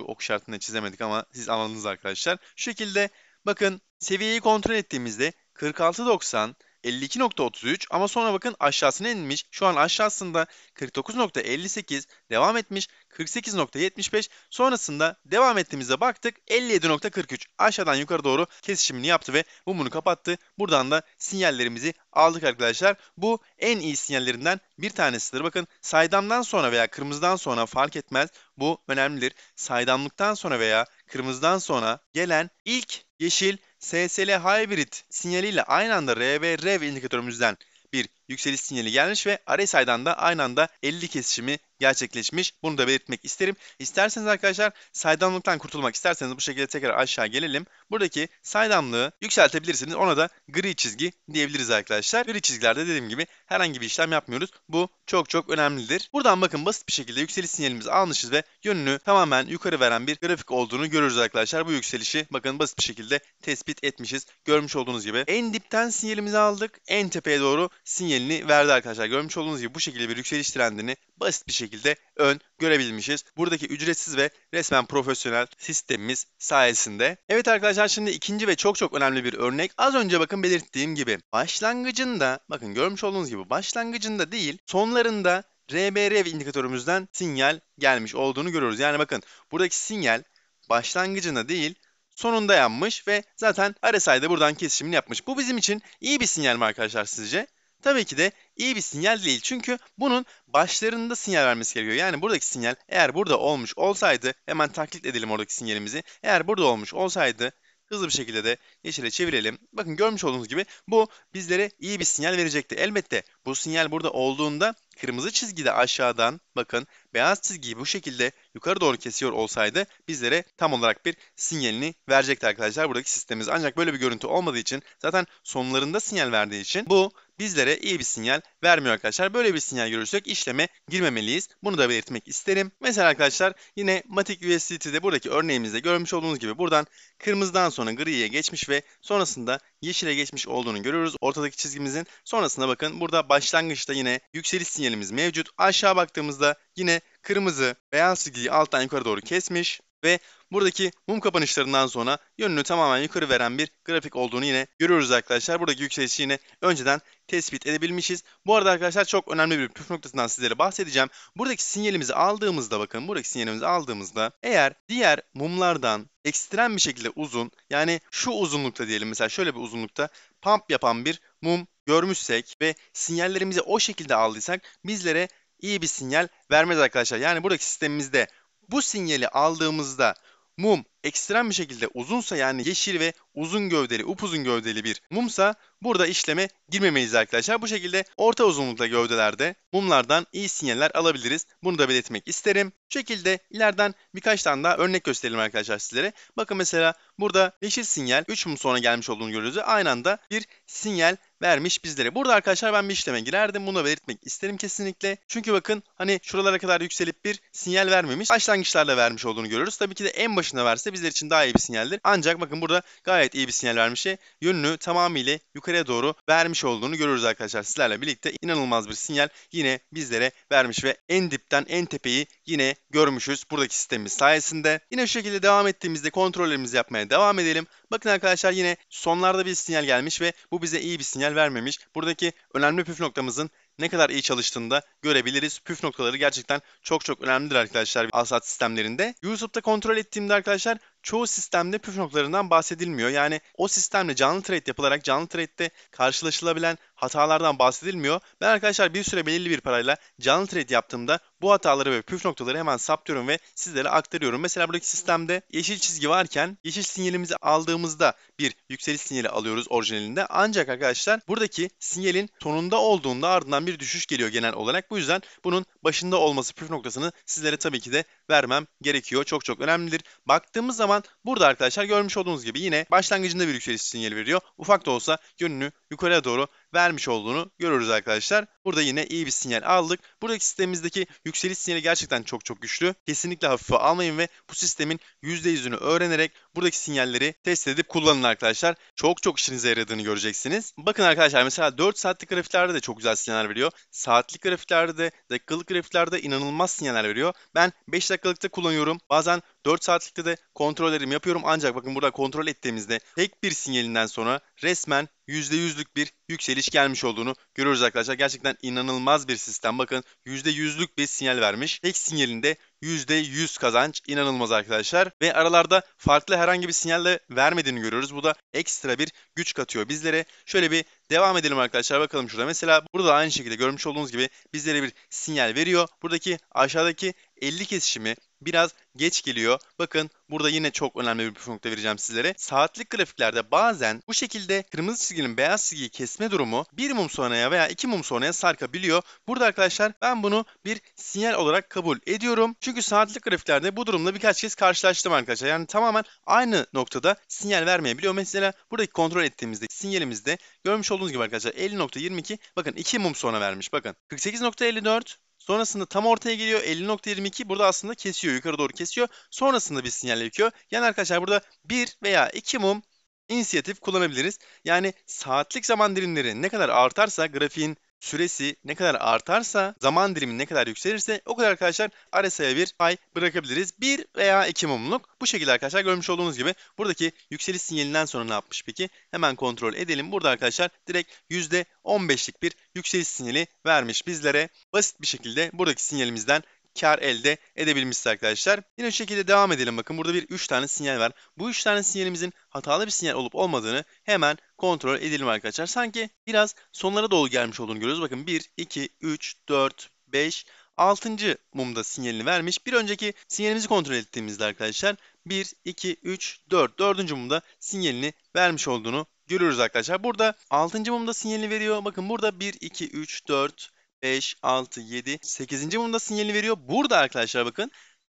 Bu ok işaretini çizemedik ama siz anladınız arkadaşlar. Şu şekilde bakın seviyeyi kontrol ettiğimizde 46.90 52.33 ama sonra bakın aşağısına inmiş. Şu an aşağısında 49.58 devam etmiş. 48.75 sonrasında devam ettiğimizde baktık 57.43 aşağıdan yukarı doğru kesişimini yaptı ve mumunu kapattı. Buradan da sinyallerimizi aldık arkadaşlar. Bu en iyi sinyallerinden bir tanesidir. Bakın saydamdan sonra veya kırmızıdan sonra fark etmez. Bu önemlidir. Saydamlıktan sonra veya kırmızıdan sonra gelen ilk yeşil SSL Hybrid sinyaliyle aynı anda R ve REV indikatörümüzden bir yükseliş sinyali gelmiş ve RSI'dan da aynı anda 50 kesişimi gerçekleşmiş. Bunu da belirtmek isterim. İsterseniz arkadaşlar saydamlıktan kurtulmak isterseniz bu şekilde tekrar aşağı gelelim. Buradaki saydamlığı yükseltebilirsiniz. Ona da gri çizgi diyebiliriz arkadaşlar. Gri çizgilerde dediğim gibi herhangi bir işlem yapmıyoruz. Bu çok çok önemlidir. Buradan bakın basit bir şekilde yükseliş sinyalimizi almışız ve yönünü tamamen yukarı veren bir grafik olduğunu görürüz arkadaşlar. Bu yükselişi bakın basit bir şekilde tespit etmişiz. Görmüş olduğunuz gibi en dipten sinyalimizi aldık. En tepeye doğru sinyalini verdi arkadaşlar. Görmüş olduğunuz gibi bu şekilde bir yükseliş trendini basit bir şekilde şekilde ön görebilmişiz. Buradaki ücretsiz ve resmen profesyonel sistemimiz sayesinde. Evet arkadaşlar şimdi ikinci ve çok çok önemli bir örnek. Az önce bakın belirttiğim gibi başlangıcında bakın görmüş olduğunuz gibi başlangıcında değil sonlarında RBRV indikatörümüzden sinyal gelmiş olduğunu görüyoruz. Yani bakın buradaki sinyal başlangıcında değil sonunda yanmış ve zaten RSI'de buradan kesişimini yapmış. Bu bizim için iyi bir sinyal mi arkadaşlar sizce? Tabii ki de iyi bir sinyal değil. Çünkü bunun başlarında sinyal vermesi gerekiyor. Yani buradaki sinyal eğer burada olmuş olsaydı hemen taklit edelim oradaki sinyalimizi. Eğer burada olmuş olsaydı hızlı bir şekilde de yeşile çevirelim. Bakın görmüş olduğunuz gibi bu bizlere iyi bir sinyal verecekti. Elbette bu sinyal burada olduğunda kırmızı çizgi de aşağıdan bakın beyaz çizgiyi bu şekilde yukarı doğru kesiyor olsaydı bizlere tam olarak bir sinyalini verecekti arkadaşlar buradaki sistemimiz. Ancak böyle bir görüntü olmadığı için zaten sonlarında sinyal verdiği için bu bizlere iyi bir sinyal vermiyor arkadaşlar. Böyle bir sinyal görürsek işleme girmemeliyiz. Bunu da belirtmek isterim. Mesela arkadaşlar yine Matic USDT'de buradaki örneğimizde görmüş olduğunuz gibi buradan kırmızıdan sonra griye geçmiş ve sonrasında yeşile geçmiş olduğunu görüyoruz. Ortadaki çizgimizin sonrasında bakın burada başlangıçta yine yükseliş sinyalimiz mevcut. Aşağı baktığımızda yine kırmızı beyaz çizgiyi alttan yukarı doğru kesmiş ve Buradaki mum kapanışlarından sonra yönünü tamamen yukarı veren bir grafik olduğunu yine görüyoruz arkadaşlar. Buradaki yükselişi yine önceden tespit edebilmişiz. Bu arada arkadaşlar çok önemli bir püf noktasından sizlere bahsedeceğim. Buradaki sinyalimizi aldığımızda bakın buradaki sinyalimizi aldığımızda eğer diğer mumlardan ekstrem bir şekilde uzun yani şu uzunlukta diyelim mesela şöyle bir uzunlukta pump yapan bir mum görmüşsek ve sinyallerimizi o şekilde aldıysak bizlere iyi bir sinyal vermez arkadaşlar. Yani buradaki sistemimizde bu sinyali aldığımızda Мум, ekstrem bir şekilde uzunsa yani yeşil ve uzun gövdeli, upuzun gövdeli bir mumsa burada işleme girmemeyiz arkadaşlar. Bu şekilde orta uzunlukta gövdelerde mumlardan iyi sinyaller alabiliriz. Bunu da belirtmek isterim. Bu şekilde ileriden birkaç tane daha örnek gösterelim arkadaşlar sizlere. Bakın mesela burada yeşil sinyal 3 mum sonra gelmiş olduğunu görüyoruz. Aynı anda bir sinyal vermiş bizlere. Burada arkadaşlar ben bir işleme girerdim. Bunu belirtmek isterim kesinlikle. Çünkü bakın hani şuralara kadar yükselip bir sinyal vermemiş. Başlangıçlarla vermiş olduğunu görüyoruz. Tabii ki de en başına verse bizler için daha iyi bir sinyaldir. Ancak bakın burada gayet iyi bir sinyal vermiş şey. Yönünü tamamıyla yukarıya doğru vermiş olduğunu görürüz arkadaşlar. Sizlerle birlikte inanılmaz bir sinyal yine bizlere vermiş ve en dipten en tepeyi yine görmüşüz buradaki sistemimiz sayesinde. Yine şu şekilde devam ettiğimizde kontrollerimizi yapmaya devam edelim. Bakın arkadaşlar yine sonlarda bir sinyal gelmiş ve bu bize iyi bir sinyal vermemiş. Buradaki önemli püf noktamızın ne kadar iyi çalıştığını da görebiliriz. Püf noktaları gerçekten çok çok önemlidir arkadaşlar Alsat sistemlerinde. YouTube'da kontrol ettiğimde arkadaşlar çoğu sistemde püf noktalarından bahsedilmiyor. Yani o sistemle canlı trade yapılarak canlı trade'de karşılaşılabilen hatalardan bahsedilmiyor. Ben arkadaşlar bir süre belirli bir parayla canlı trade yaptığımda bu hataları ve püf noktaları hemen saptıyorum ve sizlere aktarıyorum. Mesela buradaki sistemde yeşil çizgi varken yeşil sinyalimizi aldığımızda bir yükseliş sinyali alıyoruz orijinalinde. Ancak arkadaşlar buradaki sinyalin sonunda olduğunda ardından bir düşüş geliyor genel olarak. Bu yüzden bunun başında olması püf noktasını sizlere tabii ki de vermem gerekiyor. Çok çok önemlidir. Baktığımız zaman burada arkadaşlar görmüş olduğunuz gibi yine başlangıcında bir yükseliş sinyali veriyor. Ufak da olsa yönünü yukarıya doğru vermiş olduğunu görüyoruz arkadaşlar. Burada yine iyi bir sinyal aldık. Buradaki sistemimizdeki yükseliş sinyali gerçekten çok çok güçlü. Kesinlikle hafife almayın ve bu sistemin %100'ünü öğrenerek buradaki sinyalleri test edip kullanın arkadaşlar. Çok çok işinize yaradığını göreceksiniz. Bakın arkadaşlar mesela 4 saatlik grafiklerde de çok güzel sinyaller veriyor. Saatlik grafiklerde de dakikalık grafiklerde inanılmaz sinyaller veriyor. Ben 5 dakikalıkta kullanıyorum. Bazen 4 saatlikte de kontrollerimi yapıyorum. Ancak bakın burada kontrol ettiğimizde tek bir sinyalinden sonra resmen %100'lük bir yükseliş gelmiş olduğunu görüyoruz arkadaşlar. Gerçekten inanılmaz bir sistem. Bakın %100'lük bir sinyal vermiş. Tek sinyalinde %100 kazanç inanılmaz arkadaşlar. Ve aralarda farklı herhangi bir sinyalle vermediğini görüyoruz. Bu da ekstra bir güç katıyor bizlere. Şöyle bir Devam edelim arkadaşlar bakalım şurada. Mesela burada aynı şekilde görmüş olduğunuz gibi bizlere bir sinyal veriyor. Buradaki aşağıdaki 50 kesişimi biraz geç geliyor. Bakın burada yine çok önemli bir püf nokta vereceğim sizlere. Saatlik grafiklerde bazen bu şekilde kırmızı çizginin beyaz çizgiyi kesme durumu bir mum sonraya veya iki mum sonraya sarkabiliyor. Burada arkadaşlar ben bunu bir sinyal olarak kabul ediyorum. Çünkü saatlik grafiklerde bu durumla birkaç kez karşılaştım arkadaşlar. Yani tamamen aynı noktada sinyal vermeyebiliyor. Mesela buradaki kontrol ettiğimizde sinyalimizde Görmüş olduğunuz gibi arkadaşlar 50.22 bakın 2 mum sonra vermiş bakın. 48.54 Sonrasında tam ortaya geliyor 50.22 burada aslında kesiyor yukarı doğru kesiyor. Sonrasında bir sinyal yakıyor. Yani arkadaşlar burada 1 veya 2 mum inisiyatif kullanabiliriz. Yani saatlik zaman dilimleri ne kadar artarsa grafiğin süresi ne kadar artarsa, zaman dilimi ne kadar yükselirse o kadar arkadaşlar arasaya bir pay bırakabiliriz. 1 veya 2 mumluk. Bu şekilde arkadaşlar görmüş olduğunuz gibi buradaki yükseliş sinyalinden sonra ne yapmış peki? Hemen kontrol edelim. Burada arkadaşlar direkt %15'lik bir yükseliş sinyali vermiş bizlere. Basit bir şekilde buradaki sinyalimizden kar elde edebilmişiz arkadaşlar. Yine şu şekilde devam edelim. Bakın burada bir 3 tane sinyal var. Bu 3 tane sinyalimizin hatalı bir sinyal olup olmadığını hemen kontrol edelim arkadaşlar. Sanki biraz sonlara doğru gelmiş olduğunu görüyoruz. Bakın 1, 2, 3, 4, 5, 6. mumda sinyalini vermiş. Bir önceki sinyalimizi kontrol ettiğimizde arkadaşlar 1, 2, 3, 4. 4. mumda sinyalini vermiş olduğunu görüyoruz arkadaşlar. Burada 6. mumda sinyalini veriyor. Bakın burada 1, 2, 3, 4, 5, 6, 7, 8. mumda sinyalini veriyor. Burada arkadaşlar bakın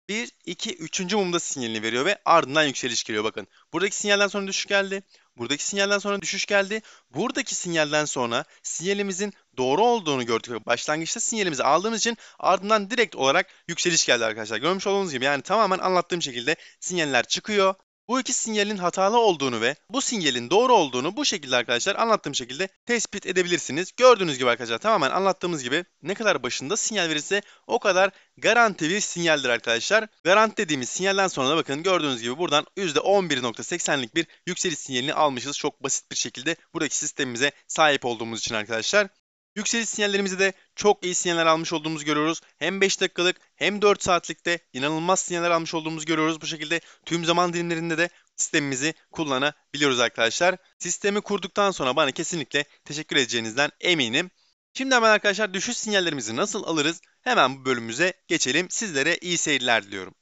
1, 2, 3. mumda sinyalini veriyor ve ardından yükseliş geliyor bakın. Buradaki sinyalden sonra düşüş geldi. Buradaki sinyalden sonra düşüş geldi. Buradaki sinyalden sonra sinyalimizin doğru olduğunu gördük. Başlangıçta sinyalimizi aldığımız için ardından direkt olarak yükseliş geldi arkadaşlar. Görmüş olduğunuz gibi yani tamamen anlattığım şekilde sinyaller çıkıyor, bu iki sinyalin hatalı olduğunu ve bu sinyalin doğru olduğunu bu şekilde arkadaşlar anlattığım şekilde tespit edebilirsiniz. Gördüğünüz gibi arkadaşlar tamamen anlattığımız gibi ne kadar başında sinyal verirse o kadar garanti bir sinyaldir arkadaşlar. Garanti dediğimiz sinyalden sonra da bakın gördüğünüz gibi buradan %11.80'lik bir yükseliş sinyalini almışız. Çok basit bir şekilde buradaki sistemimize sahip olduğumuz için arkadaşlar. Yükseliş sinyallerimizi de çok iyi sinyaller almış olduğumuzu görüyoruz. Hem 5 dakikalık hem 4 saatlikte inanılmaz sinyaller almış olduğumuzu görüyoruz. Bu şekilde tüm zaman dilimlerinde de sistemimizi kullanabiliyoruz arkadaşlar. Sistemi kurduktan sonra bana kesinlikle teşekkür edeceğinizden eminim. Şimdi hemen arkadaşlar düşüş sinyallerimizi nasıl alırız? Hemen bu bölümümüze geçelim. Sizlere iyi seyirler diliyorum.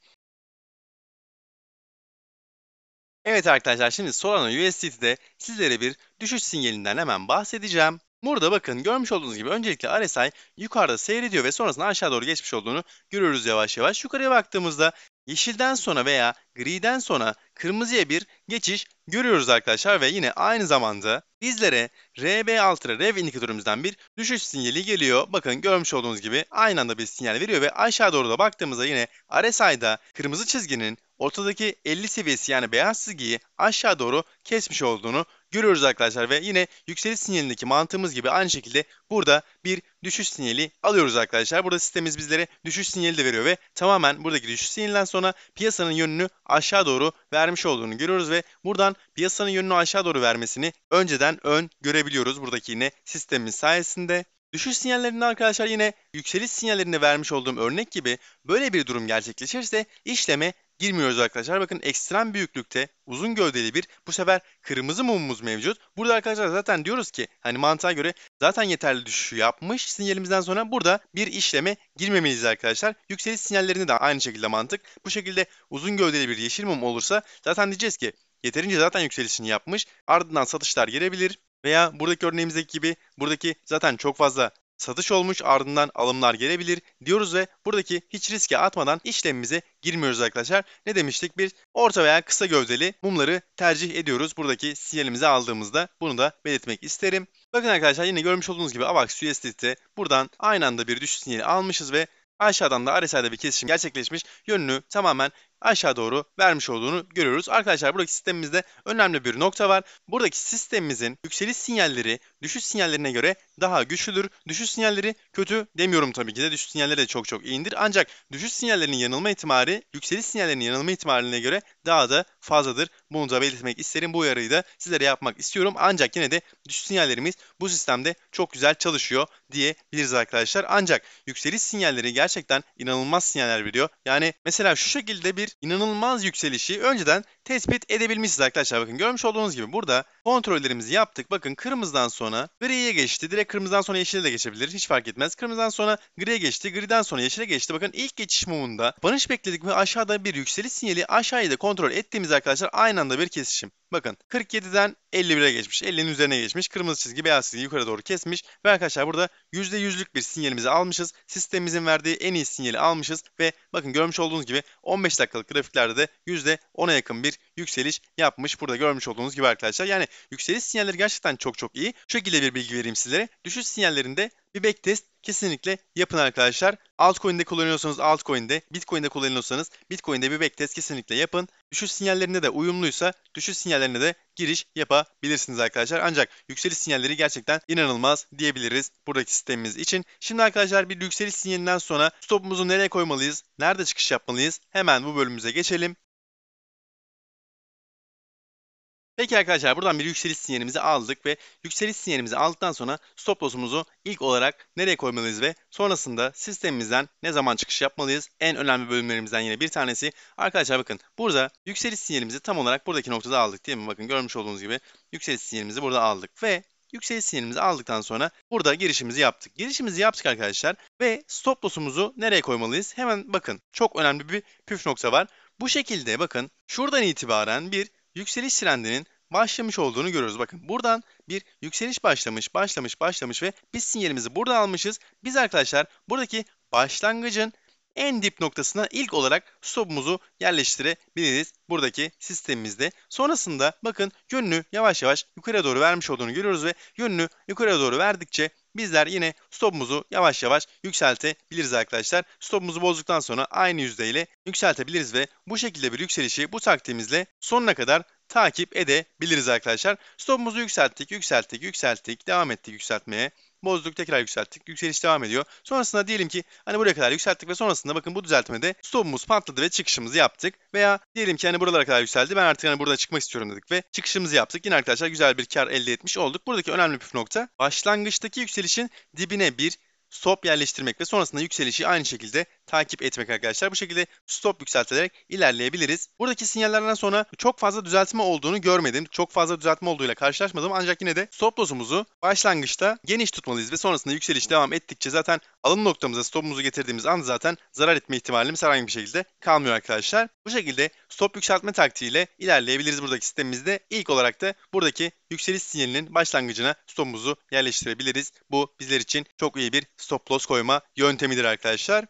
Evet arkadaşlar şimdi Solana USDT'de sizlere bir düşüş sinyalinden hemen bahsedeceğim. Burada bakın görmüş olduğunuz gibi öncelikle RSI yukarıda seyrediyor ve sonrasında aşağı doğru geçmiş olduğunu görüyoruz yavaş yavaş. Yukarıya baktığımızda yeşilden sonra veya griden sonra kırmızıya bir geçiş görüyoruz arkadaşlar ve yine aynı zamanda bizlere rb altı rev indikatörümüzden bir düşüş sinyali geliyor. Bakın görmüş olduğunuz gibi aynı anda bir sinyal veriyor ve aşağı doğru da baktığımızda yine RSI'da kırmızı çizginin ortadaki 50 seviyesi yani beyaz çizgiyi aşağı doğru kesmiş olduğunu görüyoruz arkadaşlar ve yine yükseliş sinyalindeki mantığımız gibi aynı şekilde burada bir düşüş sinyali alıyoruz arkadaşlar. Burada sistemimiz bizlere düşüş sinyali de veriyor ve tamamen buradaki düşüş sinyalinden sonra piyasanın yönünü aşağı doğru vermiş olduğunu görüyoruz ve buradan piyasanın yönünü aşağı doğru vermesini önceden ön görebiliyoruz buradaki yine sistemimiz sayesinde. Düşüş sinyallerinde arkadaşlar yine yükseliş sinyallerinde vermiş olduğum örnek gibi böyle bir durum gerçekleşirse işleme girmiyoruz arkadaşlar. Bakın ekstrem büyüklükte uzun gövdeli bir bu sefer kırmızı mumumuz mevcut. Burada arkadaşlar zaten diyoruz ki hani mantığa göre zaten yeterli düşüşü yapmış sinyalimizden sonra burada bir işleme girmemeliyiz arkadaşlar. Yükseliş sinyallerinde de aynı şekilde mantık. Bu şekilde uzun gövdeli bir yeşil mum olursa zaten diyeceğiz ki yeterince zaten yükselişini yapmış. Ardından satışlar gelebilir. Veya buradaki örneğimizdeki gibi buradaki zaten çok fazla satış olmuş ardından alımlar gelebilir diyoruz ve buradaki hiç riske atmadan işlemimize girmiyoruz arkadaşlar. Ne demiştik? Bir orta veya kısa gövdeli mumları tercih ediyoruz. Buradaki sinyalimizi aldığımızda bunu da belirtmek isterim. Bakın arkadaşlar yine görmüş olduğunuz gibi AVAX USDT'de buradan aynı anda bir düşüş sinyali almışız ve Aşağıdan da RSI'de bir kesişim gerçekleşmiş. Yönünü tamamen aşağı doğru vermiş olduğunu görüyoruz. Arkadaşlar buradaki sistemimizde önemli bir nokta var. Buradaki sistemimizin yükseliş sinyalleri düşüş sinyallerine göre daha güçlüdür. Düşüş sinyalleri kötü demiyorum tabii ki de düşüş sinyalleri de çok çok iyidir. Ancak düşüş sinyallerinin yanılma ihtimali yükseliş sinyallerinin yanılma ihtimaline göre daha da fazladır. Bunu da belirtmek isterim. Bu uyarıyı da sizlere yapmak istiyorum. Ancak yine de düşüş sinyallerimiz bu sistemde çok güzel çalışıyor diyebiliriz arkadaşlar. Ancak yükseliş sinyalleri gerçekten inanılmaz sinyaller veriyor. Yani mesela şu şekilde bir bir inanılmaz yükselişi önceden tespit edebilmişiz arkadaşlar. Bakın görmüş olduğunuz gibi burada kontrollerimizi yaptık. Bakın kırmızıdan sonra griye geçti. Direkt kırmızıdan sonra yeşile de geçebilir. Hiç fark etmez. Kırmızıdan sonra griye geçti. Griden sonra yeşile geçti. Bakın ilk geçiş mumunda banış bekledik ve aşağıda bir yükseliş sinyali aşağıya da kontrol ettiğimiz arkadaşlar aynı anda bir kesişim. Bakın 47'den 51'e geçmiş. 50'nin üzerine geçmiş. Kırmızı çizgi beyaz çizgi yukarı doğru kesmiş. Ve arkadaşlar burada %100'lük bir sinyalimizi almışız. Sistemimizin verdiği en iyi sinyali almışız. Ve bakın görmüş olduğunuz gibi 15 dakikalık grafiklerde de %10'a yakın bir bir yükseliş yapmış. Burada görmüş olduğunuz gibi arkadaşlar. Yani yükseliş sinyalleri gerçekten çok çok iyi. Şu şekilde bir bilgi vereyim sizlere. Düşüş sinyallerinde bir backtest kesinlikle yapın arkadaşlar. Altcoin'de kullanıyorsanız altcoin'de, Bitcoin'de kullanıyorsanız Bitcoin'de bir backtest kesinlikle yapın. Düşüş sinyallerine de uyumluysa düşüş sinyallerine de giriş yapabilirsiniz arkadaşlar. Ancak yükseliş sinyalleri gerçekten inanılmaz diyebiliriz buradaki sistemimiz için. Şimdi arkadaşlar bir yükseliş sinyalinden sonra stopumuzu nereye koymalıyız? Nerede çıkış yapmalıyız? Hemen bu bölümümüze geçelim. Peki arkadaşlar buradan bir yükseliş sinyalimizi aldık ve yükseliş sinyalimizi aldıktan sonra stop loss'umuzu ilk olarak nereye koymalıyız ve sonrasında sistemimizden ne zaman çıkış yapmalıyız? En önemli bölümlerimizden yine bir tanesi. Arkadaşlar bakın burada yükseliş sinyalimizi tam olarak buradaki noktada aldık değil mi? Bakın görmüş olduğunuz gibi yükseliş sinyalimizi burada aldık ve yükseliş sinyalimizi aldıktan sonra burada girişimizi yaptık. Girişimizi yaptık arkadaşlar ve stop loss'umuzu nereye koymalıyız? Hemen bakın çok önemli bir püf nokta var. Bu şekilde bakın şuradan itibaren bir yükseliş trendinin başlamış olduğunu görüyoruz. Bakın buradan bir yükseliş başlamış, başlamış, başlamış ve biz sinyalimizi burada almışız. Biz arkadaşlar buradaki başlangıcın en dip noktasına ilk olarak stopumuzu yerleştirebiliriz buradaki sistemimizde. Sonrasında bakın yönünü yavaş yavaş yukarı doğru vermiş olduğunu görüyoruz ve yönünü yukarı doğru verdikçe bizler yine stopumuzu yavaş yavaş yükseltebiliriz arkadaşlar. Stopumuzu bozduktan sonra aynı yüzdeyle yükseltebiliriz ve bu şekilde bir yükselişi bu taktiğimizle sonuna kadar takip edebiliriz arkadaşlar. Stopumuzu yükselttik, yükselttik, yükselttik, devam ettik yükseltmeye bozduk tekrar yükselttik. Yükseliş devam ediyor. Sonrasında diyelim ki hani buraya kadar yükselttik ve sonrasında bakın bu düzeltmede stopumuz patladı ve çıkışımızı yaptık. Veya diyelim ki hani buralara kadar yükseldi ben artık hani burada çıkmak istiyorum dedik ve çıkışımızı yaptık. Yine arkadaşlar güzel bir kar elde etmiş olduk. Buradaki önemli püf nokta başlangıçtaki yükselişin dibine bir stop yerleştirmek ve sonrasında yükselişi aynı şekilde takip etmek arkadaşlar. Bu şekilde stop yükselterek ilerleyebiliriz. Buradaki sinyallerden sonra çok fazla düzeltme olduğunu görmedim. Çok fazla düzeltme olduğuyla karşılaşmadım. Ancak yine de stop loss'umuzu başlangıçta geniş tutmalıyız ve sonrasında yükseliş devam ettikçe zaten alım noktamıza stopumuzu getirdiğimiz an zaten zarar etme ihtimalimiz herhangi bir şekilde kalmıyor arkadaşlar. Bu şekilde stop yükseltme taktiğiyle ilerleyebiliriz buradaki sistemimizde. İlk olarak da buradaki yükseliş sinyalinin başlangıcına stopumuzu yerleştirebiliriz. Bu bizler için çok iyi bir stop loss koyma yöntemidir arkadaşlar.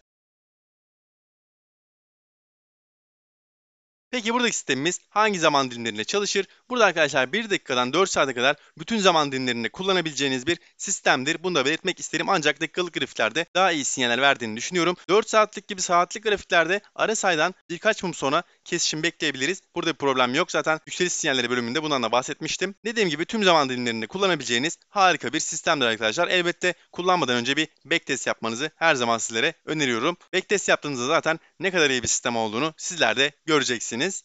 Peki buradaki sistemimiz hangi zaman dilimlerinde çalışır? Burada arkadaşlar 1 dakikadan 4 saate kadar bütün zaman dilimlerinde kullanabileceğiniz bir sistemdir. Bunu da belirtmek isterim ancak dakikalık grafiklerde daha iyi sinyaller verdiğini düşünüyorum. 4 saatlik gibi saatlik grafiklerde ara saydan birkaç mum sonra kesişim bekleyebiliriz. Burada bir problem yok. Zaten yükseliş sinyalleri bölümünde bundan da bahsetmiştim. Dediğim gibi tüm zaman dilimlerinde kullanabileceğiniz harika bir sistemdir arkadaşlar. Elbette kullanmadan önce bir backtest yapmanızı her zaman sizlere öneriyorum. Backtest yaptığınızda zaten ne kadar iyi bir sistem olduğunu sizler de göreceksiniz edebilirsiniz.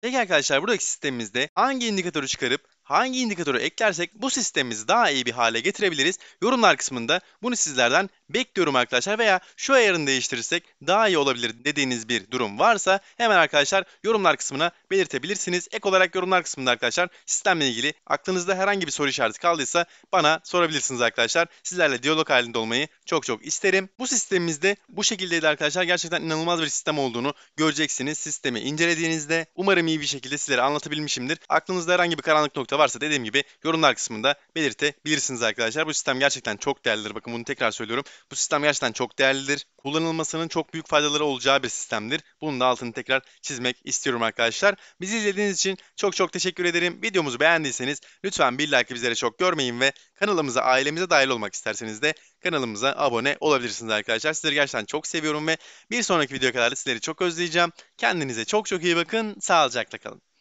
Peki arkadaşlar buradaki sistemimizde hangi indikatörü çıkarıp hangi indikatörü eklersek bu sistemimizi daha iyi bir hale getirebiliriz. Yorumlar kısmında bunu sizlerden Bekliyorum arkadaşlar veya şu ayarını değiştirirsek daha iyi olabilir dediğiniz bir durum varsa hemen arkadaşlar yorumlar kısmına belirtebilirsiniz. Ek olarak yorumlar kısmında arkadaşlar sistemle ilgili aklınızda herhangi bir soru işareti kaldıysa bana sorabilirsiniz arkadaşlar. Sizlerle diyalog halinde olmayı çok çok isterim. Bu sistemimizde bu şekildeydi arkadaşlar. Gerçekten inanılmaz bir sistem olduğunu göreceksiniz sistemi incelediğinizde. Umarım iyi bir şekilde sizlere anlatabilmişimdir. Aklınızda herhangi bir karanlık nokta varsa dediğim gibi yorumlar kısmında belirtebilirsiniz arkadaşlar. Bu sistem gerçekten çok değerlidir. Bakın bunu tekrar söylüyorum. Bu sistem gerçekten çok değerlidir. Kullanılmasının çok büyük faydaları olacağı bir sistemdir. Bunun da altını tekrar çizmek istiyorum arkadaşlar. Bizi izlediğiniz için çok çok teşekkür ederim. Videomuzu beğendiyseniz lütfen bir like bizlere çok görmeyin ve kanalımıza ailemize dahil olmak isterseniz de kanalımıza abone olabilirsiniz arkadaşlar. Sizleri gerçekten çok seviyorum ve bir sonraki videoya kadar sizleri çok özleyeceğim. Kendinize çok çok iyi bakın. Sağlıcakla kalın.